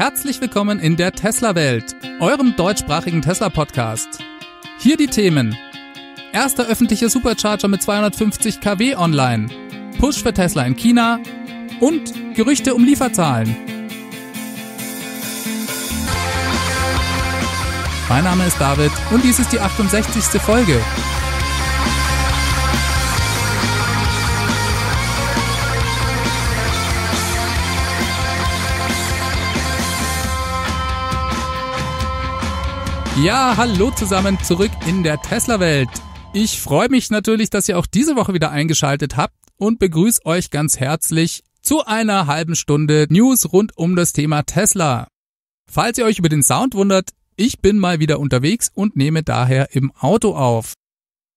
Herzlich willkommen in der Tesla-Welt, eurem deutschsprachigen Tesla-Podcast. Hier die Themen. Erster öffentlicher Supercharger mit 250 kW online. Push für Tesla in China. Und Gerüchte um Lieferzahlen. Mein Name ist David und dies ist die 68. Folge. Ja, hallo zusammen, zurück in der Tesla-Welt. Ich freue mich natürlich, dass ihr auch diese Woche wieder eingeschaltet habt und begrüße euch ganz herzlich zu einer halben Stunde News rund um das Thema Tesla. Falls ihr euch über den Sound wundert, ich bin mal wieder unterwegs und nehme daher im Auto auf.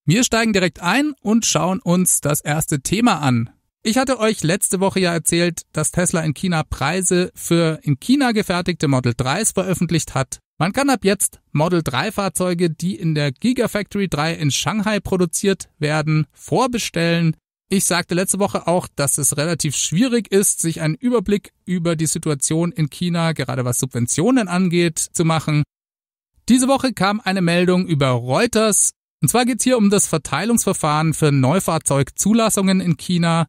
Wir steigen direkt ein und schauen uns das erste Thema an. Ich hatte euch letzte Woche ja erzählt, dass Tesla in China Preise für in China gefertigte Model 3s veröffentlicht hat man kann ab jetzt Model 3 Fahrzeuge, die in der Gigafactory 3 in Shanghai produziert werden, vorbestellen. Ich sagte letzte Woche auch, dass es relativ schwierig ist, sich einen Überblick über die Situation in China, gerade was Subventionen angeht, zu machen. Diese Woche kam eine Meldung über Reuters. Und zwar geht es hier um das Verteilungsverfahren für Neufahrzeugzulassungen in China.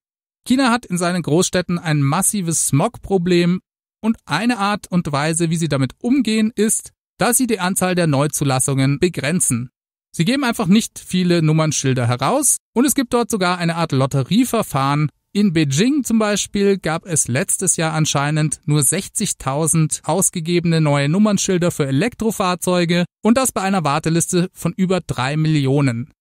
China hat in seinen Großstädten ein massives Smog-Problem und eine Art und Weise, wie sie damit umgehen, ist, da sie die Anzahl der Neuzulassungen begrenzen. Sie geben einfach nicht viele Nummernschilder heraus und es gibt dort sogar eine Art Lotterieverfahren. In Beijing zum Beispiel gab es letztes Jahr anscheinend nur 60.000 ausgegebene neue Nummernschilder für Elektrofahrzeuge und das bei einer Warteliste von über drei Millionen.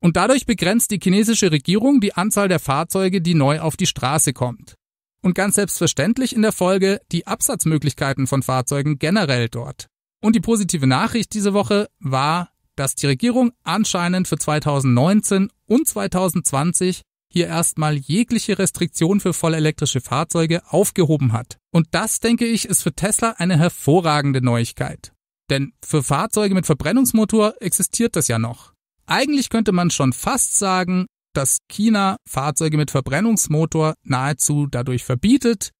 Und dadurch begrenzt die chinesische Regierung die Anzahl der Fahrzeuge, die neu auf die Straße kommt. Und ganz selbstverständlich in der Folge die Absatzmöglichkeiten von Fahrzeugen generell dort. Und die positive Nachricht diese Woche war, dass die Regierung anscheinend für 2019 und 2020 hier erstmal jegliche Restriktion für vollelektrische Fahrzeuge aufgehoben hat. Und das, denke ich, ist für Tesla eine hervorragende Neuigkeit. Denn für Fahrzeuge mit Verbrennungsmotor existiert das ja noch. Eigentlich könnte man schon fast sagen, dass China Fahrzeuge mit Verbrennungsmotor nahezu dadurch verbietet.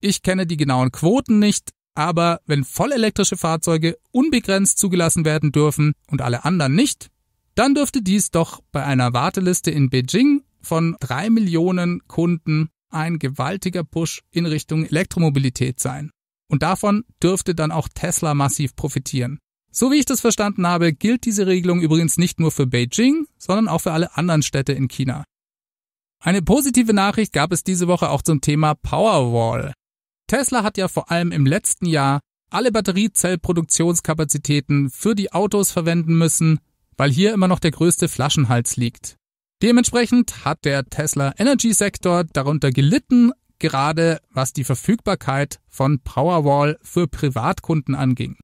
Ich kenne die genauen Quoten nicht, aber wenn vollelektrische Fahrzeuge unbegrenzt zugelassen werden dürfen und alle anderen nicht, dann dürfte dies doch bei einer Warteliste in Beijing von drei Millionen Kunden ein gewaltiger Push in Richtung Elektromobilität sein. Und davon dürfte dann auch Tesla massiv profitieren. So wie ich das verstanden habe, gilt diese Regelung übrigens nicht nur für Beijing, sondern auch für alle anderen Städte in China. Eine positive Nachricht gab es diese Woche auch zum Thema Powerwall. Tesla hat ja vor allem im letzten Jahr alle Batteriezellproduktionskapazitäten für die Autos verwenden müssen, weil hier immer noch der größte Flaschenhals liegt. Dementsprechend hat der Tesla Energy Sektor darunter gelitten, gerade was die Verfügbarkeit von Powerwall für Privatkunden anging.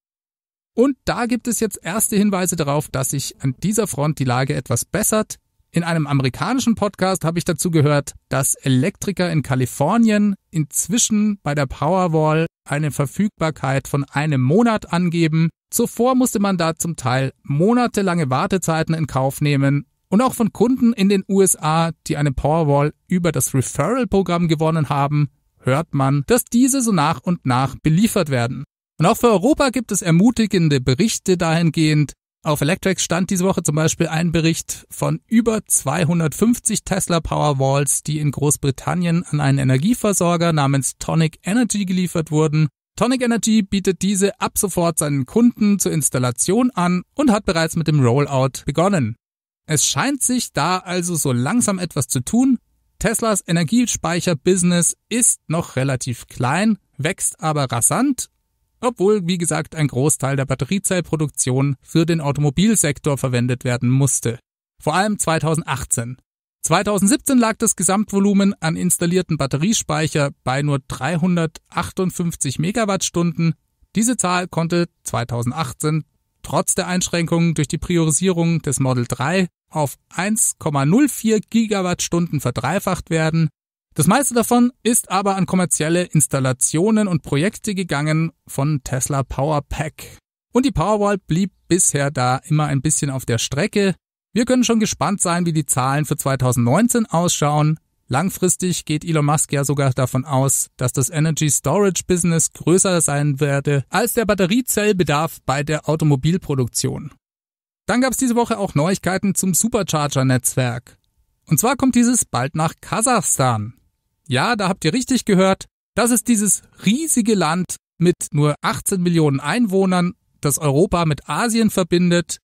Und da gibt es jetzt erste Hinweise darauf, dass sich an dieser Front die Lage etwas bessert, in einem amerikanischen Podcast habe ich dazu gehört, dass Elektriker in Kalifornien inzwischen bei der Powerwall eine Verfügbarkeit von einem Monat angeben. Zuvor musste man da zum Teil monatelange Wartezeiten in Kauf nehmen und auch von Kunden in den USA, die eine Powerwall über das Referral-Programm gewonnen haben, hört man, dass diese so nach und nach beliefert werden. Und auch für Europa gibt es ermutigende Berichte dahingehend, auf Electrics stand diese Woche zum Beispiel ein Bericht von über 250 Tesla Powerwalls, die in Großbritannien an einen Energieversorger namens Tonic Energy geliefert wurden. Tonic Energy bietet diese ab sofort seinen Kunden zur Installation an und hat bereits mit dem Rollout begonnen. Es scheint sich da also so langsam etwas zu tun. Teslas Energiespeicher-Business ist noch relativ klein, wächst aber rasant obwohl, wie gesagt, ein Großteil der Batteriezellproduktion für den Automobilsektor verwendet werden musste. Vor allem 2018. 2017 lag das Gesamtvolumen an installierten Batteriespeicher bei nur 358 Megawattstunden. Diese Zahl konnte 2018 trotz der Einschränkungen durch die Priorisierung des Model 3 auf 1,04 Gigawattstunden verdreifacht werden das meiste davon ist aber an kommerzielle Installationen und Projekte gegangen von Tesla Powerpack. Und die Powerwall blieb bisher da immer ein bisschen auf der Strecke. Wir können schon gespannt sein, wie die Zahlen für 2019 ausschauen. Langfristig geht Elon Musk ja sogar davon aus, dass das Energy Storage Business größer sein werde als der Batteriezellbedarf bei der Automobilproduktion. Dann gab es diese Woche auch Neuigkeiten zum Supercharger-Netzwerk. Und zwar kommt dieses bald nach Kasachstan. Ja, da habt ihr richtig gehört. Das ist dieses riesige Land mit nur 18 Millionen Einwohnern, das Europa mit Asien verbindet.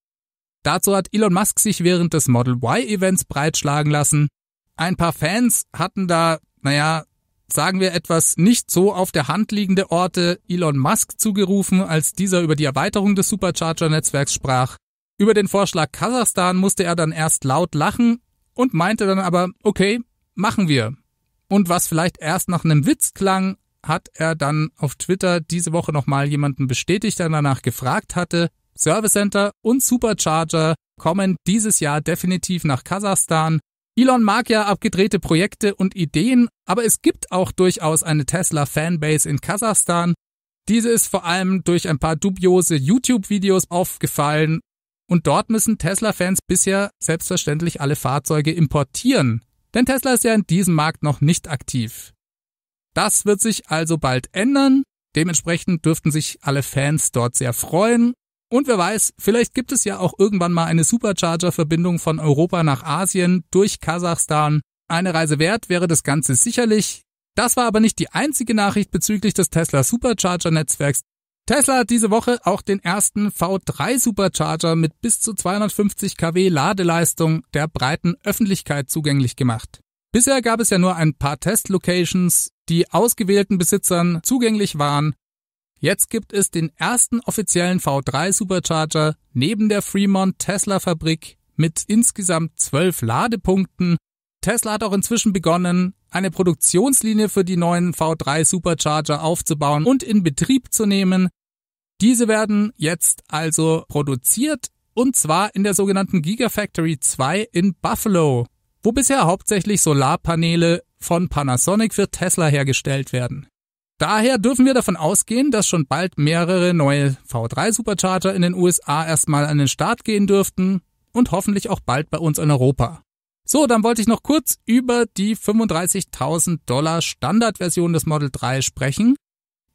Dazu hat Elon Musk sich während des Model Y-Events breitschlagen lassen. Ein paar Fans hatten da, naja, sagen wir etwas nicht so auf der Hand liegende Orte Elon Musk zugerufen, als dieser über die Erweiterung des Supercharger-Netzwerks sprach. Über den Vorschlag Kasachstan musste er dann erst laut lachen und meinte dann aber, okay, machen wir. Und was vielleicht erst nach einem Witz klang, hat er dann auf Twitter diese Woche nochmal jemanden bestätigt, der danach gefragt hatte. Service Center und Supercharger kommen dieses Jahr definitiv nach Kasachstan. Elon mag ja abgedrehte Projekte und Ideen, aber es gibt auch durchaus eine Tesla-Fanbase in Kasachstan. Diese ist vor allem durch ein paar dubiose YouTube-Videos aufgefallen und dort müssen Tesla-Fans bisher selbstverständlich alle Fahrzeuge importieren. Denn Tesla ist ja in diesem Markt noch nicht aktiv. Das wird sich also bald ändern. Dementsprechend dürften sich alle Fans dort sehr freuen. Und wer weiß, vielleicht gibt es ja auch irgendwann mal eine Supercharger-Verbindung von Europa nach Asien durch Kasachstan. Eine Reise wert wäre das Ganze sicherlich. Das war aber nicht die einzige Nachricht bezüglich des Tesla Supercharger-Netzwerks, Tesla hat diese Woche auch den ersten V3 Supercharger mit bis zu 250 kW Ladeleistung der breiten Öffentlichkeit zugänglich gemacht. Bisher gab es ja nur ein paar Testlocations, die ausgewählten Besitzern zugänglich waren. Jetzt gibt es den ersten offiziellen V3 Supercharger neben der Fremont Tesla Fabrik mit insgesamt zwölf Ladepunkten Tesla hat auch inzwischen begonnen, eine Produktionslinie für die neuen V3 Supercharger aufzubauen und in Betrieb zu nehmen. Diese werden jetzt also produziert und zwar in der sogenannten Gigafactory 2 in Buffalo, wo bisher hauptsächlich Solarpaneele von Panasonic für Tesla hergestellt werden. Daher dürfen wir davon ausgehen, dass schon bald mehrere neue V3 Supercharger in den USA erstmal an den Start gehen dürften und hoffentlich auch bald bei uns in Europa. So, dann wollte ich noch kurz über die 35.000 Dollar Standardversion des Model 3 sprechen.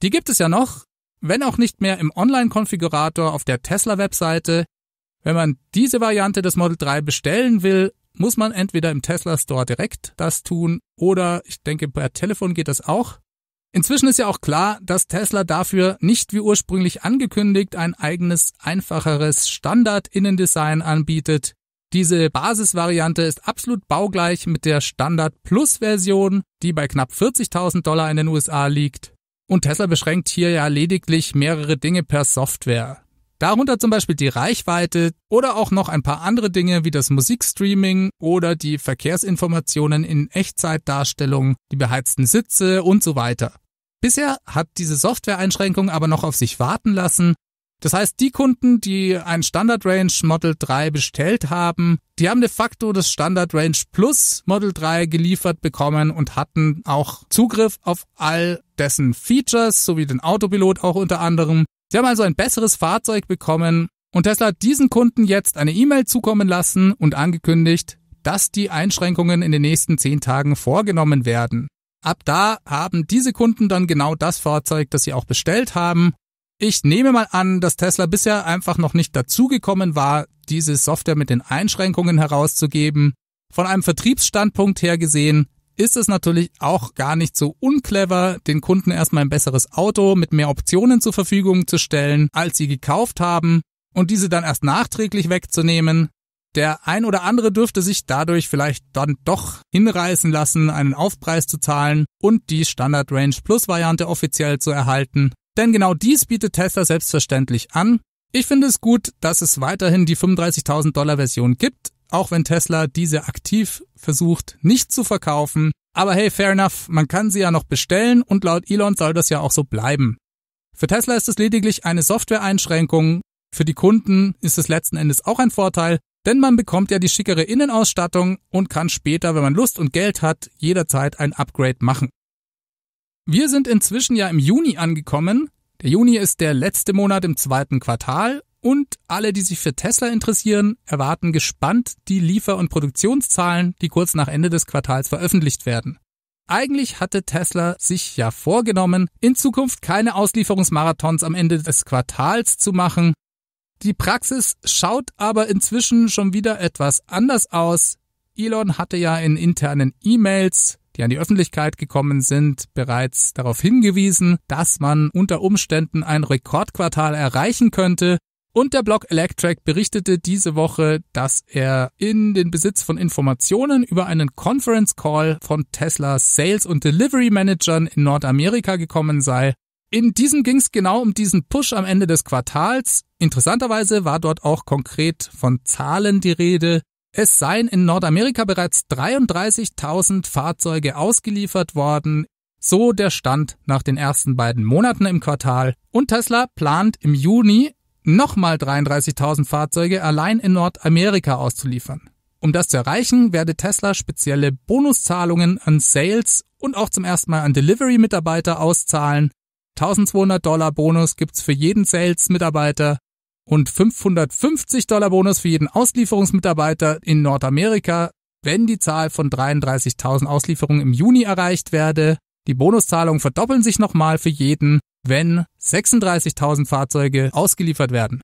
Die gibt es ja noch, wenn auch nicht mehr im Online-Konfigurator auf der Tesla-Webseite. Wenn man diese Variante des Model 3 bestellen will, muss man entweder im Tesla Store direkt das tun oder ich denke, per Telefon geht das auch. Inzwischen ist ja auch klar, dass Tesla dafür nicht wie ursprünglich angekündigt ein eigenes, einfacheres Standard-Innendesign anbietet, diese Basisvariante ist absolut baugleich mit der Standard Plus Version, die bei knapp 40.000 Dollar in den USA liegt. Und Tesla beschränkt hier ja lediglich mehrere Dinge per Software. Darunter zum Beispiel die Reichweite oder auch noch ein paar andere Dinge wie das Musikstreaming oder die Verkehrsinformationen in Echtzeitdarstellung, die beheizten Sitze und so weiter. Bisher hat diese Software-Einschränkung aber noch auf sich warten lassen, das heißt, die Kunden, die ein Standard Range Model 3 bestellt haben, die haben de facto das Standard Range Plus Model 3 geliefert bekommen und hatten auch Zugriff auf all dessen Features, sowie den Autopilot auch unter anderem. Sie haben also ein besseres Fahrzeug bekommen und Tesla hat diesen Kunden jetzt eine E-Mail zukommen lassen und angekündigt, dass die Einschränkungen in den nächsten zehn Tagen vorgenommen werden. Ab da haben diese Kunden dann genau das Fahrzeug, das sie auch bestellt haben ich nehme mal an, dass Tesla bisher einfach noch nicht dazugekommen war, diese Software mit den Einschränkungen herauszugeben. Von einem Vertriebsstandpunkt her gesehen ist es natürlich auch gar nicht so unclever, den Kunden erstmal ein besseres Auto mit mehr Optionen zur Verfügung zu stellen, als sie gekauft haben, und diese dann erst nachträglich wegzunehmen. Der ein oder andere dürfte sich dadurch vielleicht dann doch hinreißen lassen, einen Aufpreis zu zahlen und die Standard Range Plus Variante offiziell zu erhalten. Denn genau dies bietet Tesla selbstverständlich an. Ich finde es gut, dass es weiterhin die 35.000 Dollar Version gibt, auch wenn Tesla diese aktiv versucht nicht zu verkaufen. Aber hey, fair enough, man kann sie ja noch bestellen und laut Elon soll das ja auch so bleiben. Für Tesla ist es lediglich eine Software-Einschränkung, für die Kunden ist es letzten Endes auch ein Vorteil, denn man bekommt ja die schickere Innenausstattung und kann später, wenn man Lust und Geld hat, jederzeit ein Upgrade machen. Wir sind inzwischen ja im Juni angekommen. Der Juni ist der letzte Monat im zweiten Quartal und alle, die sich für Tesla interessieren, erwarten gespannt die Liefer- und Produktionszahlen, die kurz nach Ende des Quartals veröffentlicht werden. Eigentlich hatte Tesla sich ja vorgenommen, in Zukunft keine Auslieferungsmarathons am Ende des Quartals zu machen. Die Praxis schaut aber inzwischen schon wieder etwas anders aus. Elon hatte ja in internen E-Mails die an die Öffentlichkeit gekommen sind, bereits darauf hingewiesen, dass man unter Umständen ein Rekordquartal erreichen könnte. Und der Blog Electric berichtete diese Woche, dass er in den Besitz von Informationen über einen Conference Call von Tesla Sales- und Delivery Managern in Nordamerika gekommen sei. In diesem ging es genau um diesen Push am Ende des Quartals. Interessanterweise war dort auch konkret von Zahlen die Rede, es seien in Nordamerika bereits 33.000 Fahrzeuge ausgeliefert worden, so der Stand nach den ersten beiden Monaten im Quartal. Und Tesla plant im Juni nochmal 33.000 Fahrzeuge allein in Nordamerika auszuliefern. Um das zu erreichen, werde Tesla spezielle Bonuszahlungen an Sales und auch zum ersten Mal an Delivery-Mitarbeiter auszahlen. 1200 Dollar Bonus gibt's für jeden Sales-Mitarbeiter, und 550 Dollar Bonus für jeden Auslieferungsmitarbeiter in Nordamerika, wenn die Zahl von 33.000 Auslieferungen im Juni erreicht werde. Die Bonuszahlungen verdoppeln sich nochmal für jeden, wenn 36.000 Fahrzeuge ausgeliefert werden.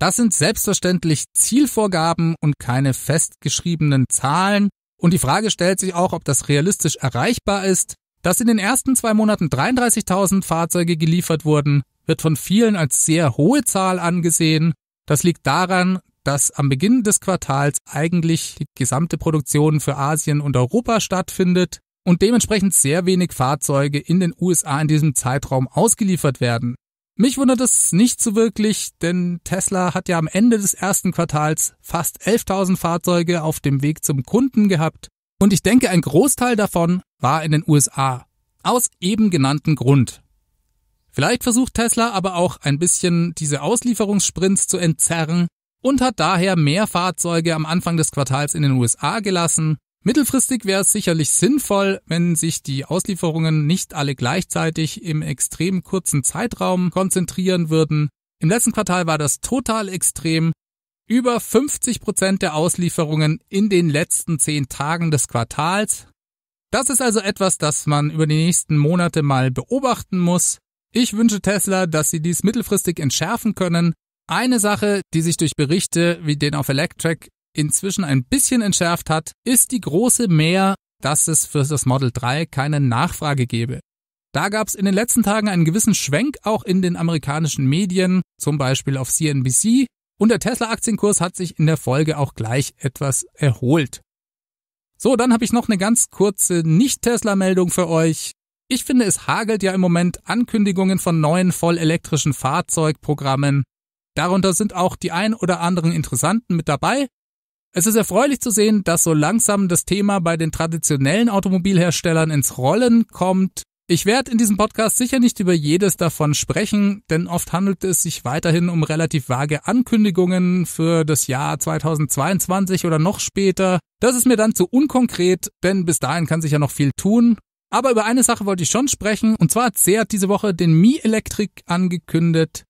Das sind selbstverständlich Zielvorgaben und keine festgeschriebenen Zahlen. Und die Frage stellt sich auch, ob das realistisch erreichbar ist, dass in den ersten zwei Monaten 33.000 Fahrzeuge geliefert wurden, wird von vielen als sehr hohe Zahl angesehen. Das liegt daran, dass am Beginn des Quartals eigentlich die gesamte Produktion für Asien und Europa stattfindet und dementsprechend sehr wenig Fahrzeuge in den USA in diesem Zeitraum ausgeliefert werden. Mich wundert es nicht so wirklich, denn Tesla hat ja am Ende des ersten Quartals fast 11.000 Fahrzeuge auf dem Weg zum Kunden gehabt und ich denke, ein Großteil davon war in den USA. Aus eben genannten Grund. Vielleicht versucht Tesla aber auch ein bisschen diese Auslieferungssprints zu entzerren und hat daher mehr Fahrzeuge am Anfang des Quartals in den USA gelassen. Mittelfristig wäre es sicherlich sinnvoll, wenn sich die Auslieferungen nicht alle gleichzeitig im extrem kurzen Zeitraum konzentrieren würden. Im letzten Quartal war das total extrem. Über 50 Prozent der Auslieferungen in den letzten zehn Tagen des Quartals. Das ist also etwas, das man über die nächsten Monate mal beobachten muss. Ich wünsche Tesla, dass sie dies mittelfristig entschärfen können. Eine Sache, die sich durch Berichte wie den auf Electric inzwischen ein bisschen entschärft hat, ist die große Mehr, dass es für das Model 3 keine Nachfrage gebe. Da gab es in den letzten Tagen einen gewissen Schwenk auch in den amerikanischen Medien, zum Beispiel auf CNBC, und der Tesla-Aktienkurs hat sich in der Folge auch gleich etwas erholt. So, dann habe ich noch eine ganz kurze Nicht-Tesla-Meldung für euch. Ich finde, es hagelt ja im Moment Ankündigungen von neuen vollelektrischen Fahrzeugprogrammen. Darunter sind auch die ein oder anderen Interessanten mit dabei. Es ist erfreulich zu sehen, dass so langsam das Thema bei den traditionellen Automobilherstellern ins Rollen kommt. Ich werde in diesem Podcast sicher nicht über jedes davon sprechen, denn oft handelt es sich weiterhin um relativ vage Ankündigungen für das Jahr 2022 oder noch später. Das ist mir dann zu unkonkret, denn bis dahin kann sich ja noch viel tun. Aber über eine Sache wollte ich schon sprechen, und zwar hat Seat diese Woche den Mi Electric angekündigt.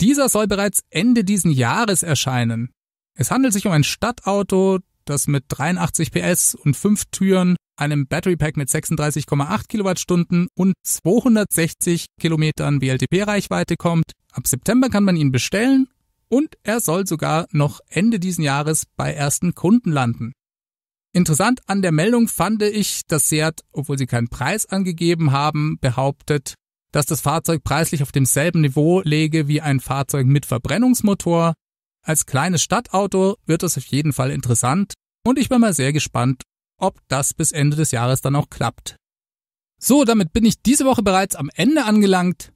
Dieser soll bereits Ende diesen Jahres erscheinen. Es handelt sich um ein Stadtauto, das mit 83 PS und 5 Türen, einem Battery Pack mit 36,8 Kilowattstunden und 260 Kilometern WLTP-Reichweite kommt. Ab September kann man ihn bestellen und er soll sogar noch Ende diesen Jahres bei ersten Kunden landen. Interessant an der Meldung fand ich, dass Seat, obwohl sie keinen Preis angegeben haben, behauptet, dass das Fahrzeug preislich auf demselben Niveau läge wie ein Fahrzeug mit Verbrennungsmotor. Als kleines Stadtauto wird das auf jeden Fall interessant und ich bin mal sehr gespannt, ob das bis Ende des Jahres dann auch klappt. So, damit bin ich diese Woche bereits am Ende angelangt.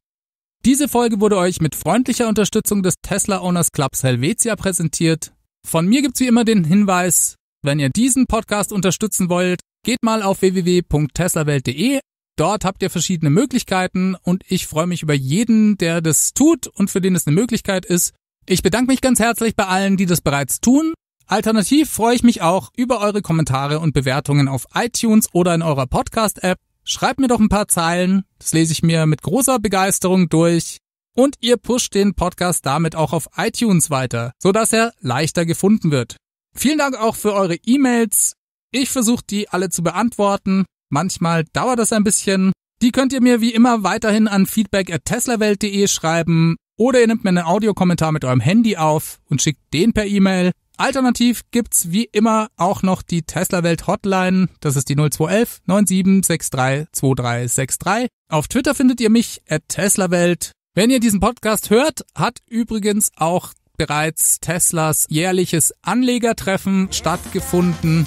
Diese Folge wurde euch mit freundlicher Unterstützung des Tesla Owners Clubs Helvetia präsentiert. Von mir gibt's wie immer den Hinweis, wenn ihr diesen Podcast unterstützen wollt, geht mal auf www.teslawelt.de. Dort habt ihr verschiedene Möglichkeiten und ich freue mich über jeden, der das tut und für den es eine Möglichkeit ist. Ich bedanke mich ganz herzlich bei allen, die das bereits tun. Alternativ freue ich mich auch über eure Kommentare und Bewertungen auf iTunes oder in eurer Podcast-App. Schreibt mir doch ein paar Zeilen, das lese ich mir mit großer Begeisterung durch. Und ihr pusht den Podcast damit auch auf iTunes weiter, sodass er leichter gefunden wird. Vielen Dank auch für eure E-Mails. Ich versuche die alle zu beantworten. Manchmal dauert das ein bisschen. Die könnt ihr mir wie immer weiterhin an feedback at teslawelt.de schreiben oder ihr nehmt mir einen Audiokommentar mit eurem Handy auf und schickt den per E-Mail. Alternativ gibt's wie immer auch noch die Tesla Welt Hotline. Das ist die 0211 9763 2363. Auf Twitter findet ihr mich at Tesla Welt. Wenn ihr diesen Podcast hört, hat übrigens auch bereits Teslas jährliches Anlegertreffen stattgefunden.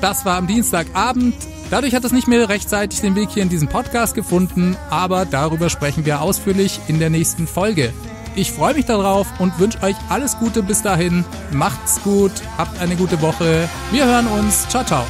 Das war am Dienstagabend. Dadurch hat es nicht mehr rechtzeitig den Weg hier in diesen Podcast gefunden, aber darüber sprechen wir ausführlich in der nächsten Folge. Ich freue mich darauf und wünsche euch alles Gute bis dahin. Macht's gut, habt eine gute Woche. Wir hören uns. Ciao, ciao.